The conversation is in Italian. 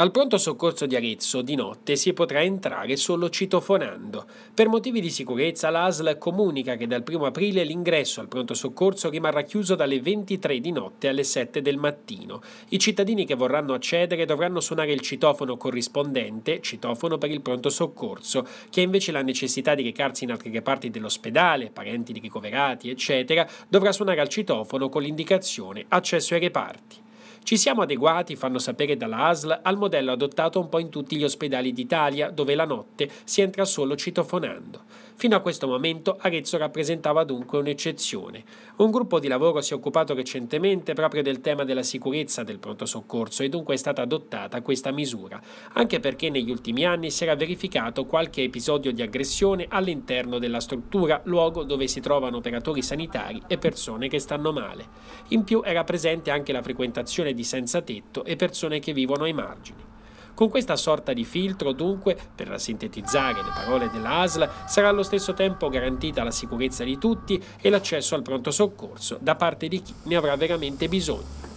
Al pronto soccorso di Arezzo di notte si potrà entrare solo citofonando. Per motivi di sicurezza l'ASL comunica che dal 1 aprile l'ingresso al pronto soccorso rimarrà chiuso dalle 23 di notte alle 7 del mattino. I cittadini che vorranno accedere dovranno suonare il citofono corrispondente, citofono per il pronto soccorso, che invece la necessità di recarsi in altre parti dell'ospedale, parenti di ricoverati, eccetera, dovrà suonare al citofono con l'indicazione accesso ai reparti. Ci siamo adeguati, fanno sapere dalla ASL, al modello adottato un po' in tutti gli ospedali d'Italia, dove la notte si entra solo citofonando. Fino a questo momento Arezzo rappresentava dunque un'eccezione. Un gruppo di lavoro si è occupato recentemente proprio del tema della sicurezza del pronto soccorso e dunque è stata adottata questa misura, anche perché negli ultimi anni si era verificato qualche episodio di aggressione all'interno della struttura, luogo dove si trovano operatori sanitari e persone che stanno male. In più era presente anche la frequentazione di senza tetto e persone che vivono ai margini. Con questa sorta di filtro, dunque, per sintetizzare le parole della sarà allo stesso tempo garantita la sicurezza di tutti e l'accesso al pronto soccorso da parte di chi ne avrà veramente bisogno.